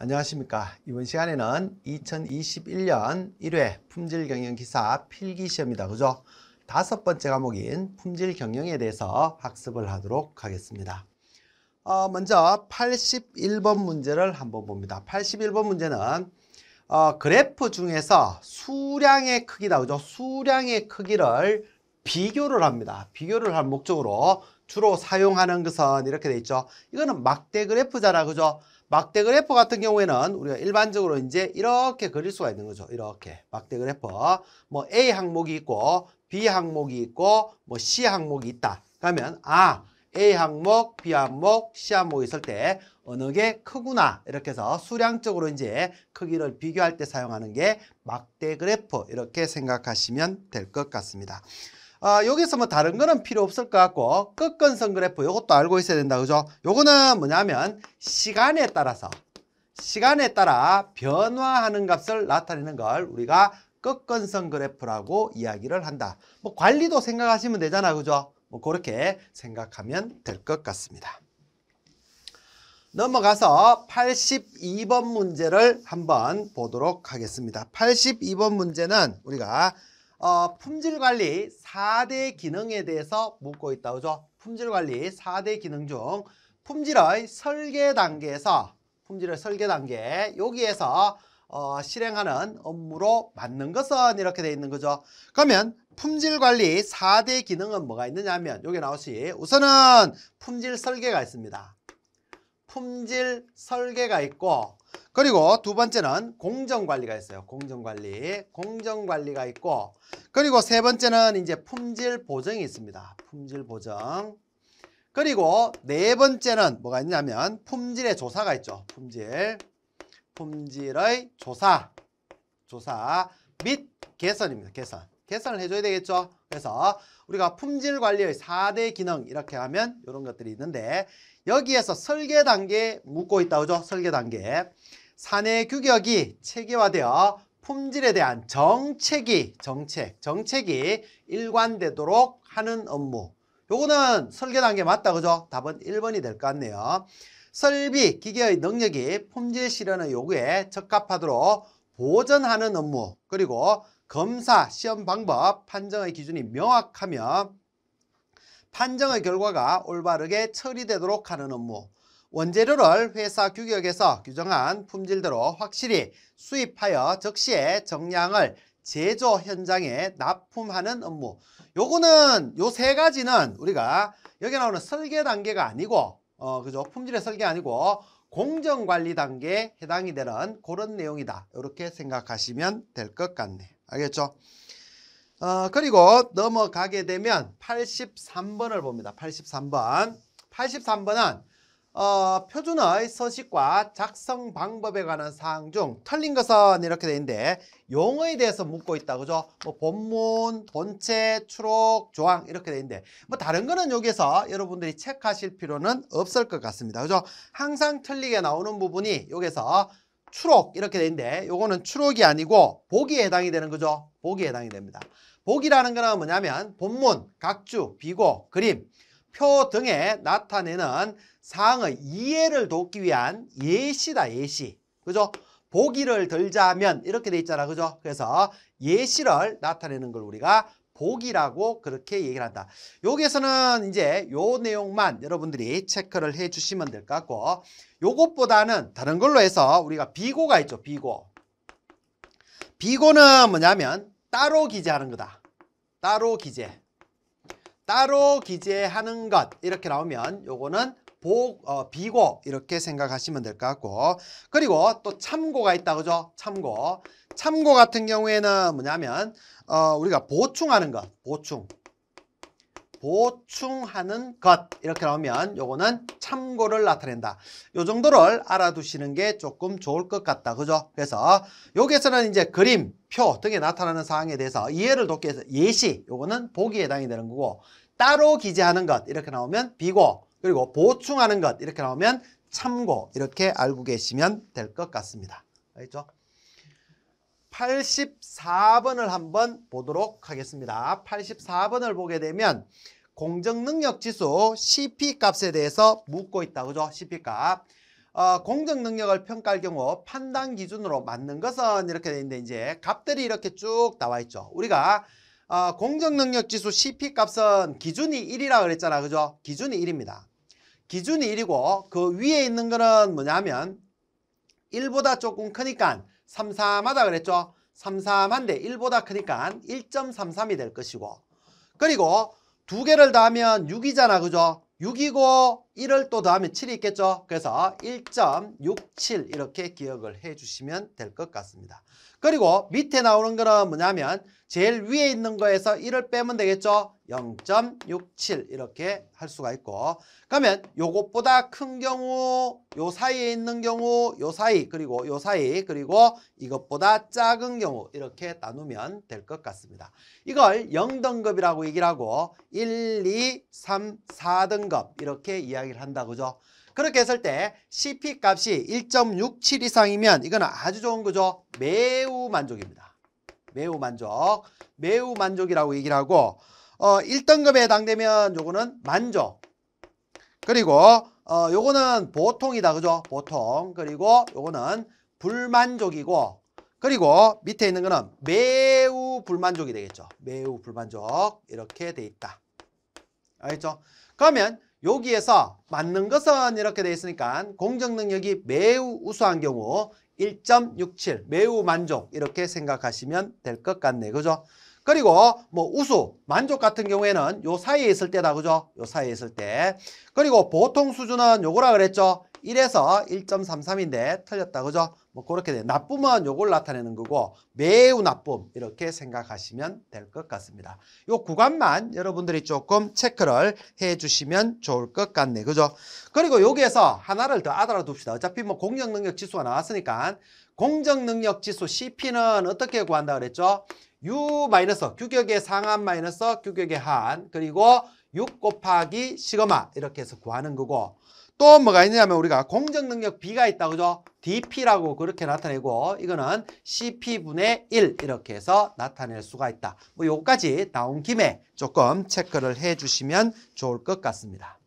안녕하십니까. 이번 시간에는 2021년 1회 품질경영 기사 필기시험이다. 그죠? 다섯 번째 과목인 품질경영에 대해서 학습을 하도록 하겠습니다. 어, 먼저 81번 문제를 한번 봅니다. 81번 문제는 어, 그래프 중에서 수량의 크기다. 그죠? 수량의 크기를 비교를 합니다. 비교를 할 목적으로 주로 사용하는 것은 이렇게 돼 있죠. 이거는 막대 그래프잖아. 그죠? 막대 그래프 같은 경우에는 우리가 일반적으로 이제 이렇게 그릴 수가 있는 거죠. 이렇게 막대 그래프. 뭐 A 항목이 있고 B 항목이 있고 뭐 C 항목이 있다. 그러면 아 A 항목, B 항목, C 항목이 있을 때 어느 게 크구나 이렇게 해서 수량적으로 이제 크기를 비교할 때 사용하는 게 막대 그래프 이렇게 생각하시면 될 것 같습니다. 아, 여기서 뭐 다른 거는 필요 없을 것 같고 끝근성 그래프 이것도 알고 있어야 된다 그죠? 요거는 뭐냐면 시간에 따라서 시간에 따라 변화하는 값을 나타내는 걸 우리가 끝근성 그래프라고 이야기를 한다. 뭐 관리도 생각하시면 되잖아 그죠? 뭐 그렇게 생각하면 될 것 같습니다. 넘어가서 82번 문제를 한번 보도록 하겠습니다. 82번 문제는 우리가 어, 품질관리 4대 기능에 대해서 묻고 있다. 그죠? 품질관리 4대 기능 중 품질의 설계 단계에서 품질의 설계 단계 여기에서 어, 실행하는 업무로 맞는 것은 이렇게 돼 있는 거죠. 그러면 품질관리 4대 기능은 뭐가 있느냐 하면 여기 나오시 우선은 품질 설계가 있습니다. 품질 설계가 있고 그리고 두 번째는 공정관리가 있어요. 공정관리. 공정관리가 있고 그리고 세 번째는 이제 품질 보정이 있습니다. 품질 보정 그리고 네 번째는 뭐가 있냐면 품질의 조사가 있죠. 품질. 품질의 조사. 조사 및 개선입니다. 개선. 계산을 해줘야 되겠죠. 그래서 우리가 품질 관리의 4대 기능 이렇게 하면 이런 것들이 있는데 여기에서 설계 단계 묻고 있다 그죠? 설계 단계. 사내 규격이 체계화되어 품질에 대한 정책이 정책, 정책이 일관되도록 하는 업무. 요거는 설계 단계 맞다 그죠? 답은 1번이 될 것 같네요. 설비, 기계의 능력이 품질 실현의 요구에 적합하도록 보전하는 업무 그리고 검사 시험 방법 판정의 기준이 명확하며 판정의 결과가 올바르게 처리되도록 하는 업무 원재료를 회사 규격에서 규정한 품질대로 확실히 수입하여 적시에 정량을 제조 현장에 납품하는 업무 요거는 요 세 가지는 우리가 여기 나오는 설계 단계가 아니고 어 그죠 품질의 설계 아니고 공정관리 단계에 해당이 되는 그런 내용이다. 이렇게 생각하시면 될 것 같네. 알겠죠? 어, 그리고 넘어가게 되면 83번을 봅니다. 83번. 83번은 어, 표준어의 서식과 작성 방법에 관한 사항 중 틀린 것은 이렇게 돼 있는데 용어에 대해서 묻고 있다 그죠? 뭐 본문, 본체, 추록, 조항 이렇게 돼 있는데 뭐 다른 거는 여기서 여러분들이 체크하실 필요는 없을 것 같습니다 그죠? 항상 틀리게 나오는 부분이 여기서 추록 이렇게 돼 있는데 요거는 추록이 아니고 보기에 해당이 되는 거죠? 보기에 해당이 됩니다 보기라는 거는 뭐냐면 본문, 각주, 비고, 그림 표 등에 나타내는 사항의 이해를 돕기 위한 예시다 예시 그죠? 보기를 들자면 이렇게 돼 있잖아 그죠? 그래서 예시를 나타내는 걸 우리가 보기라고 그렇게 얘기를 한다. 여기에서는 이제 요 내용만 여러분들이 체크를 해 주시면 될 것 같고 요것보다는 다른 걸로 해서 우리가 비고가 있죠. 비고. 비고는 뭐냐면 따로 기재하는 거다. 따로 기재. 따로 기재하는 것 이렇게 나오면 요거는 보, 어, 비고 이렇게 생각하시면 될 것 같고 그리고 또 참고가 있다 그죠? 참고 참고 같은 경우에는 뭐냐면 어, 우리가 보충하는 것 보충 보충하는 것 이렇게 나오면 요거는 참고를 나타낸다 요 정도를 알아두시는 게 조금 좋을 것 같다 그죠 그래서 여기에서는 이제 그림 표 등에 나타나는 사항에 대해서 이해를 돕기 위해서 예시 요거는 보기에 해당이 되는 거고 따로 기재하는 것 이렇게 나오면 비고 그리고 보충하는 것 이렇게 나오면 참고 이렇게 알고 계시면 될 것 같습니다 알겠죠 84번을 한번 보도록 하겠습니다. 84번을 보게 되면 공정능력지수 CP 값에 대해서 묻고 있다. 그죠? CP 값. 어, 공정능력을 평가할 경우 판단 기준으로 맞는 것은 이렇게 되는데 있 이제 값들이 이렇게 쭉 나와 있죠. 우리가 어, 공정능력지수 CP 값은 기준이 1이라 고 그랬잖아. 그죠? 기준이 1입니다. 기준이 1이고 그 위에 있는 거는 뭐냐면 1보다 조금 크니까 삼삼하다 그랬죠? 삼삼한데 1보다 크니까 1.33이 될 것이고 그리고 두 개를 더하면 6이잖아 그죠? 6이고 1을 또 더하면 7이 있겠죠. 그래서 1.67 이렇게 기억을 해주시면 될 것 같습니다. 그리고 밑에 나오는 거는 뭐냐면 제일 위에 있는 거에서 1을 빼면 되겠죠. 0.67 이렇게 할 수가 있고 그러면 요것보다 큰 경우 요 사이에 있는 경우 요 사이 그리고 요 사이 그리고 이것보다 작은 경우 이렇게 나누면 될 것 같습니다. 이걸 0등급이라고 얘기를 하고 1, 2, 3, 4등급 이렇게 이야기 이야기를 한다 그죠? 그렇게 했을 때 CP 값이 1.67 이상이면 이건 아주 좋은 거죠. 매우 만족입니다. 매우 만족. 매우 만족이라고 얘기를 하고 어 1등급에 해당되면 요거는 만족. 그리고 어 요거는 보통이다. 그죠? 보통. 그리고 요거는 불만족이고 그리고 밑에 있는 거는 매우 불만족이 되겠죠. 매우 불만족 이렇게 돼 있다. 알겠죠? 그러면 여기에서 맞는 것은 이렇게 돼 있으니까 공정 능력이 매우 우수한 경우 1.67 매우 만족 이렇게 생각하시면 될 것 같네 그죠? 그리고 뭐 우수, 만족 같은 경우에는 요 사이에 있을 때다 그죠? 요 사이에 있을 때. 그리고 보통 수준은 요거라 그랬죠? 1에서 1.33인데 틀렸다 그죠? 뭐 그렇게 돼. 나쁨은 요걸 나타내는 거고 매우 나쁨 이렇게 생각하시면 될 것 같습니다. 요 구간만 여러분들이 조금 체크를 해 주시면 좋을 것 같네. 그죠? 그리고 여기에서 하나를 더 알아 둡시다. 어차피 뭐 공정 능력 지수가 나왔으니까 공정 능력 지수 CP는 어떻게 구한다 그랬죠? U 마이너스 규격의 상한 마이너스 규격의 한 그리고 6 곱하기 시그마 이렇게 해서 구하는 거고 또 뭐가 있냐면 우리가 공정능력 B가 있다 그죠? DP라고 그렇게 나타내고 이거는 CP분의 1 이렇게 해서 나타낼 수가 있다. 뭐 요까지 나온 김에 조금 체크를 해주시면 좋을 것 같습니다.